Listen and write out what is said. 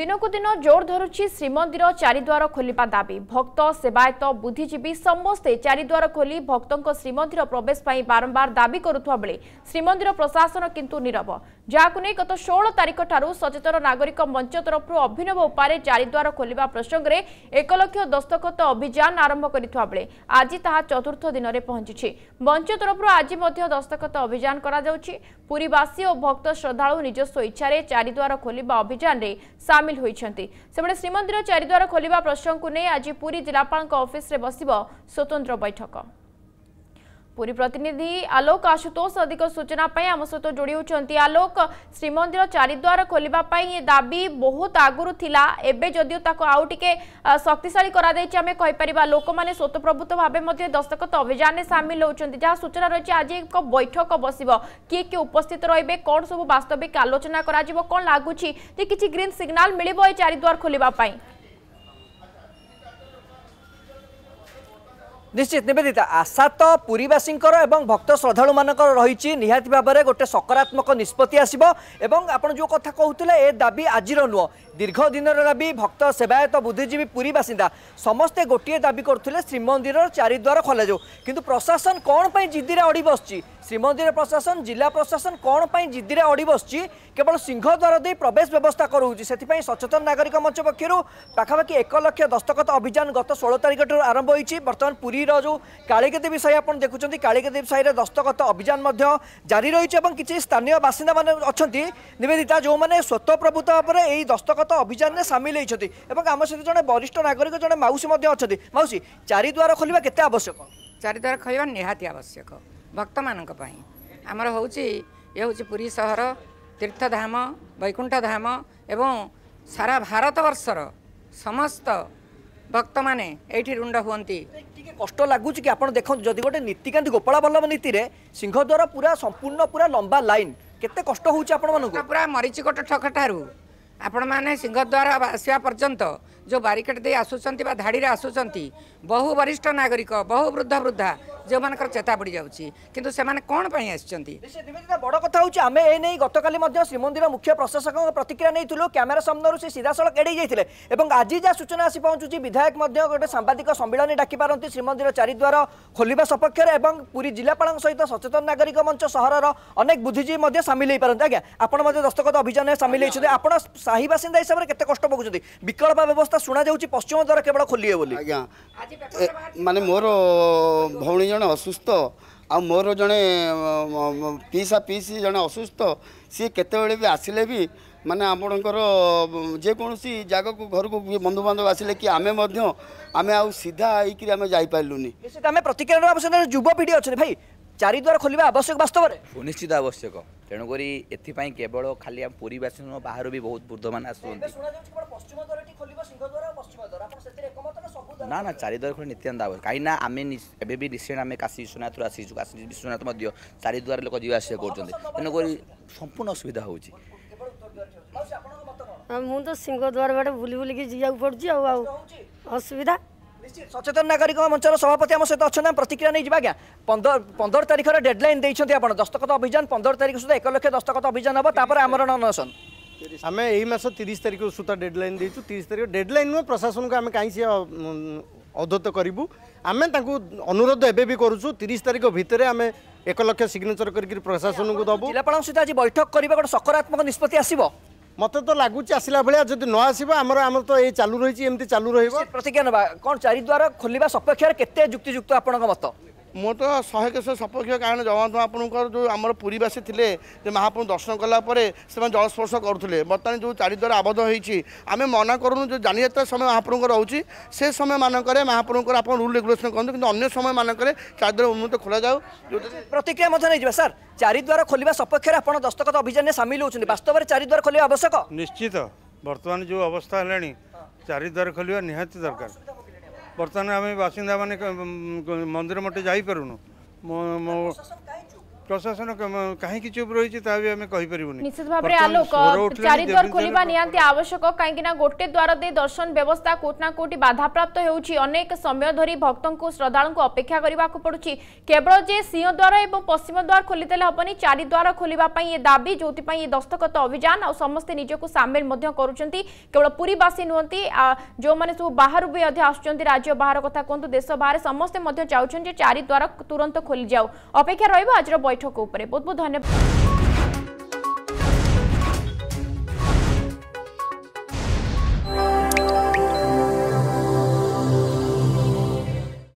দিনকু দিন জোর ধরুছি শ্রীমন্দির চারিদ্বার খোলা দাবি ভক্ত সেবায়ত বুদ্ধিজীবী সমস্তে চারিদ্বার খোলি ভক্ত শ্রীমন্দির প্রবেশ পাই বারম্বার দাবি করুয়া বেড়ে শ্রীমন্দির প্রশাসন কিন্তু নীরব যাকে নিয়ে গত ষোল তারিখ ঠার সচেতন নাগরিক মঞ্চ তরফর অভিনব উপায়ে চারিদ্বার খোলা প্রসঙ্গে এক লক্ষ দস্তখত অভিযান আরম্ভ করা বেড়ে আজ তাহা চতুর্থ দিনের পৌঁছিছে মঞ্চ তরফর আজ দস্তখত অভিযান করা পুরীবাসী ও ভক্ত শ্রদ্ধাড়ু নিজস্ব ইচ্ছার চারিদ্বার খোলা অভিযানের সামিল ସାମିଲ ହୋଇଛନ୍ତି ସେପଟେ ଶ୍ରୀମନ୍ଦିର ଚାରିଦ୍ୱାର ଖୋଲିବା ପ୍ରସଙ୍ଗକୁ ନେଇ ଆଜି ପୁରୀ ଜିଲ୍ଲାପାଳଙ୍କ ଅଫିସରେ ବସିବ ସ୍ୱତନ୍ତ୍ର ବୈଠକ ପୁରୀ ପ୍ରତିନିଧି ଆଲୋକ ଆଶୁତୋଷ ଅଧିକ ସୂଚନା ପାଇଁ ଆମ ସହିତ ଯୋଡ଼ି ହେଉଛନ୍ତି ଆଲୋକ ଶ୍ରୀମନ୍ଦିର ଚାରିଦ୍ୱାର ଖୋଲିବା ପାଇଁ ଏ ଦାବି ବହୁତ ଆଗରୁ ଥିଲା ଏବେ ଯଦିଓ ତାକୁ ଆଉ ଟିକେ ଶକ୍ତିଶାଳୀ କରାଯାଇଛି ଆମେ କହିପାରିବା ଲୋକମାନେ ସ୍ୱତଃପ୍ରଭୂତ ଭାବେ ମଧ୍ୟ ଦସ୍ତଖତ ଅଭିଯାନରେ ସାମିଲ ହେଉଛନ୍ତି ଯାହା ସୂଚନା ରହିଛି ଆଜି ଏକ ବୈଠକ ବସିବ କିଏ କିଏ ଉପସ୍ଥିତ ରହିବେ କ'ଣ ସବୁ ବାସ୍ତବିକ ଆଲୋଚନା କରାଯିବ କ'ଣ ଲାଗୁଛି ଯେ କିଛି ଗ୍ରୀନ୍ ସିଗ୍ନାଲ ମିଳିବ ଏ ଚାରିଦ୍ୱାର ଖୋଲିବା ପାଇଁ ନିଶ୍ଚିତ ନିବେଦିତା ଆଶା ତ ପୁରୀବାସୀଙ୍କର ଏବଂ ଭକ୍ତ ଶ୍ରଦ୍ଧାଳୁମାନଙ୍କର ରହିଛି ନିହାତି ଭାବରେ ଗୋଟେ ସକାରାତ୍ମକ ନିଷ୍ପତ୍ତି ଆସିବ ଏବଂ ଆପଣ ଯେଉଁ କଥା କହୁଥିଲେ ଏ ଦାବି ଆଜିର ନୁହଁ ଦୀର୍ଘ ଦିନର ଦାବି ଭକ୍ତ ସେବାୟତ ବୁଦ୍ଧିଜୀବୀ ପୁରୀ ବାସିନ୍ଦା ସମସ୍ତେ ଗୋଟିଏ ଦାବି କରୁଥିଲେ ଶ୍ରୀମନ୍ଦିରର ଚାରିଦ୍ୱାର ଖୋଲାଯାଉ କିନ୍ତୁ ପ୍ରଶାସନ କ'ଣ ପାଇଁ ଜିଦିରେ ଅଡ଼ି ବସିଛି ଶ୍ରୀମନ୍ଦିର ପ୍ରଶାସନ ଜିଲ୍ଲା ପ୍ରଶାସନ କ'ଣ ପାଇଁ ଜିଦିରେ ଅଡ଼ି ବସିଛି କେବଳ ସିଂହଦ୍ୱାର ଦେଇ ପ୍ରବେଶ ବ୍ୟବସ୍ଥା କରାଉଛି ସେଥିପାଇଁ ସଚେତନ ନାଗରିକ ମଞ୍ଚ ପକ୍ଷରୁ ପାଖାପାଖି ଏକ ଲକ୍ଷ ଦସ୍ତଖତ ଅଭିଯାନ ଗତ ଷୋହଳ ତାରିଖଠାରୁ ଆରମ୍ଭ ହୋଇଛି ବର୍ତ୍ତମାନ ପୁରୀର ଯେଉଁ କାଳିକାଦେବୀ ସାହି ଆପଣ ଦେଖୁଛନ୍ତି କାଳିକାଦେବୀ ସାହିରେ ଦସ୍ତଖତ ଅଭିଯାନ ମଧ୍ୟ ଜାରି ରହିଛି ଏବଂ କିଛି ସ୍ଥାନୀୟ ବାସିନ୍ଦାମାନେ ଅଛନ୍ତି ନିବେଦିତା ଯେଉଁମାନେ ସ୍ୱତଃପ୍ରଭୂତ ଭାବରେ ଏହି ଦସ୍ତଖତ ଅଭିଯାନରେ ସାମିଲ ହୋଇଛନ୍ତି ଏବଂ ଆମ ସହିତ ଜଣେ ବରିଷ୍ଠ ନାଗରିକ ଜଣେ ମାଉସୀ ମଧ୍ୟ ଅଛନ୍ତି ମାଉସୀ ଚାରିଦ୍ୱାର ଖୋଲିବା କେତେ ଆବଶ୍ୟକ ଚାରିଦ୍ୱାର ଖୋଲିବା ନିହାତି ଆବଶ୍ୟକ ଭକ୍ତମାନଙ୍କ ପାଇଁ ଆମର ହେଉଛି ଇଏ ହେଉଛି ପୁରୀ ସହର ତୀର୍ଥଧାମ ବୈକୁଣ୍ଠଧାମ ଏବଂ ସାରା ଭାରତବର୍ଷର ସମସ୍ତ ଭକ୍ତମାନେ ଏଇଠି ରୁଣ୍ଡ ହୁଅନ୍ତି ଟିକେ କଷ୍ଟ ଲାଗୁଛି କି ଆପଣ ଦେଖନ୍ତୁ ଯଦି ଗୋଟେ ନୀତିକାନ୍ତି ଗୋପାଳବଲ୍ଲଭ ନୀତିରେ ସିଂହଦ୍ୱାର ପୁରା ସମ୍ପୂର୍ଣ୍ଣ ପୁରା ଲମ୍ବା ଲାଇନ୍ କେତେ କଷ୍ଟ ହେଉଛି ଆପଣମାନଙ୍କୁ ପୁରା ମରିଚିକଟ ଛକ ଠାରୁ ଆପଣମାନେ ସିଂହଦ୍ୱାର ଆସିବା ପର୍ଯ୍ୟନ୍ତ जो बारिकेट दे आसुचार धाड़ी आसुचार बहु वरिष्ठ नागरिक बहु वृद्ध वृद्धा जो मान चेता बुड़ जाऊँच किंतु से कौन पर बड़ कथ हूँ आम एने गत श्रीमंदिर मुख्य प्रशासकों प्रतिक्रिया नहीं क्यमेरा सामने से सीधा सड़क एड़े जाइए और आज जहाँ सूचना आसी पहुँचुची विधायक गोटे सांबादिक सम्मिनी डाकि पारती श्रीमंदिर चारिद्वार खोल सपक्ष में पूरी जिलापा सहित सचेतन नागरिक मंच सहर अनेक बुद्धिजीवी सामिल हो पारे आज्ञा आप दस्तखत अभियान में सामिल होते आप साहिवासीदा हिसाब से कष्ट पकुंत विकल्प व्यवस्था কথা ଶୁଣାଯାଉଛି ପଶ୍ଚିମ ଦ୍ୱାର କେବଳ ଖୋଲିବେ ବୋଲି ଆଜ୍ଞା ମାନେ ମୋର ଭଉଣୀ ଜଣେ ଅସୁସ୍ଥ ଆଉ ମୋର ଜଣେ ପିସା ପିସି ଜଣେ ଅସୁସ୍ଥ ସିଏ କେତେବେଳେ ବି ଆସିଲେ ବି ମାନେ ଆପଣଙ୍କର ଯେକୌଣସି ଜାଗାକୁ ଘରକୁ ବନ୍ଧୁବାନ୍ଧବ ଆସିଲେ କି ଆମେ ମଧ୍ୟ ଆମେ ଆଉ ସିଧା ହେଇକିରି ଆମେ ଯାଇପାରିଲୁନି ଆମେ ପ୍ରତିକ୍ରିୟା ନେବା ଆବଶ୍ୟକ ଯୁବପିଢ଼ି ଅଛନ୍ତି ଭାଇ ଚାରିଦ୍ୱାର ଖୋଲିବା ଆବଶ୍ୟକ ବାସ୍ତବରେ ସୁନିଶ୍ଚିତ ଆବଶ୍ୟକ ତେଣୁକରି ଏଥିପାଇଁ କେବଳ ଖାଲି ଆମ ପୁରୀ ବାସୀ ନୁହଁ ବାହାରୁ ବି ବହୁତ ବୃଦ୍ଧମାନେ ଆସୁଛନ୍ତି ନା ନା ଚାରି ଦ୍ୱାର ଖୋଲି ନିତ୍ୟାନ୍ତ ଆବଶ୍ୟକ କାହିଁକିନା ଆମେ ଏବେ ବି ରିସେଣ୍ଟ ଆମେ କାଶୀ ବିଶ୍ୱନାଥରୁ ଆସିଛୁ କାଶୀ ବିଶ୍ୱନାଥ ମଧ୍ୟ ଚାରି ଦ୍ୱାର ଲୋକ ଯିବା ଆସିବା କରୁଛନ୍ତି ତେଣୁକରି ସମ୍ପୂର୍ଣ୍ଣ ଅସୁବିଧା ହେଉଛି ମୁଁ ତ ସିଂହଦ୍ୱାର ବାଟେ ବୁଲି ବୁଲିକି ଯିବାକୁ ପଡ଼ୁଛି ଆଉ ଆଉ ଅସୁବିଧା ସଚେତନ ନାଗରିକ ମଞ୍ଚର ସଭାପତି ଆମ ସହିତ ଅଛନ୍ତି ଆମେ ପ୍ରତିକ୍ରିୟା ନେଇ ଯିବା ଆଜ୍ଞା ପନ୍ଦର ପନ୍ଦର ତାରିଖର ଡେଡ୍ଲାଇନ୍ ଦେଇଛନ୍ତି ଆପଣ ଦସ୍ତଖତ ଅଭିଯାନ ପନ୍ଦର ତାରିଖ ସୁଦ୍ଧା ଏକ ଲକ୍ଷ ଦସ୍ତଖତ ଅଭିଯାନ ହେବ ତାପରେ ଆମର ନସନ আমি এই মাছ তিরিশ তারিখ সুতা ডেডলাইন দিয়েছি তিরিশ তারিখ ডেডলাইন নু প্রশাসনকে আমি কাই সে অধত করবু আমি তা অনুরোধ এবেবি করছু তিরিশ তারিখ ভিতরে আমি এক লক্ষ সিগনেচর করি প্রশাসনকে দেব জেলাপাল সহ আজ বৈঠক করবে গোটে সকারাৎমক নিষ্পতি আসব মতো তো লাগুচি আসলা ভাল যদি ন আসবে আমার আমার তো এই চালু রয়েছে এমনি চালু রহব প্রতিজ্ঞা নেওয়া কারণ চারিদ্বার খোলা সপক্ষে কেতে যুক্তিযুক্ত আপনার মত ମୁଁ ତ ଶହେ ସପକ୍ଷ କାରଣ ଜଗନ୍ନାଥମହାପ୍ରଭୁଙ୍କର ଯେଉଁ ଆମର ପୁରୀବାସୀ ଥିଲେ ଯେ ମହାପ୍ରଭୁ ଦର୍ଶନ କଲା ପରେ ସେମାନେ ଜଳସ୍ପର୍ଶ କରୁଥିଲେ ବର୍ତ୍ତମାନ ଯେଉଁ ଚାରିଦ୍ୱାର ଆବଦ୍ଧ ହୋଇଛି ଆମେ ମନା କରୁନୁ ଯେଉଁ ଯାନିଯାତ୍ରା ସମୟ ମହାପ୍ରଭୁଙ୍କର ରହୁଛି ସେ ସମୟମାନଙ୍କରେ ମହାପ୍ରଭୁଙ୍କର ଆପଣ ରୁଲ୍ ରେଗୁଲେସନ୍ କରନ୍ତୁ କିନ୍ତୁ ଅନ୍ୟ ସମୟମାନଙ୍କରେ ଚାରିଦ୍ୱାର ଉନ୍ନତ ଖୋଲାଯାଉ ପ୍ରତିକ୍ରିୟା ମଧ୍ୟ ନେଇଯିବା ସାର୍ ଚାରିଦ୍ୱାର ଖୋଲିବା ସପକ୍ଷରେ ଆପଣ ଦସ୍ତଖତ ଅଭିଯାନରେ ସାମିଲ ହେଉଛନ୍ତି ବାସ୍ତବରେ ଚାରିଦ୍ୱାର ଖୋଲିବା ଆବଶ୍ୟକ ନିଶ୍ଚିତ ବର୍ତ୍ତମାନ ଯେଉଁ ଅବସ୍ଥା ହେଲାଣି ଚାରିଦ୍ୱାର ଖୋଲିବା ନିହାତି ଦରକାର ବର୍ତ୍ତମାନ ଆମେ ବାସିନ୍ଦା ମାନେ ମନ୍ଦିର ମଠେ ଯାଇପାରୁନୁ প্রশাসন কাহিকি চুপ রয়েছে তা বি আমি কহিপারিবুনি নিশ্চিত ভাবে আলোক চারি দ্বার খোলিবা নিহান্তি আবশ্যক কাহিঁকি না গোটে দ্বার দিয়ে দর্শন ব্যবস্থা কোটি না কোটি বাধাপ্রাপ্ত হেউছি অনেক সময় ধরি ভক্তঙ্কু শ্রদ্ধালুঙ্কু অপেক্ষা করিবাকু পড়ুছি কেবল যে সিংহ দ্বার এবং পশ্চিম দ্বার খোলিদেলে হবনি চারি দ্বার খোলিবা পাই এ দাবি যোথিপাই এ দস্তখত অভিযান আর সমস্তে নিজকু সামিল মধ্য করুচন্তি কেবল পুরীবাসী নুহতি ଯେଉଁମାନେ ସବୁ ବାହାରୁ ବି ମଧ୍ୟ ଆସୁଛନ୍ତି ରାଜ୍ୟ ବାହାର କଥା କୁହନ୍ତୁ ଦେଶ ବାହାରେ ସମସ୍ତେ ମଧ୍ୟ ଚାହୁଁଛନ୍ତି ଯେ ଚାରି ଦ୍ୱାର ତୁରନ୍ତ ଖୋଲିଯାଉ ଅପେକ୍ଷା ରହିବ ଆଜିର ବୈଠକ ବୈଠକ ଉପରେ ବହୁତ ବହୁତ ଧନ୍ୟବାଦ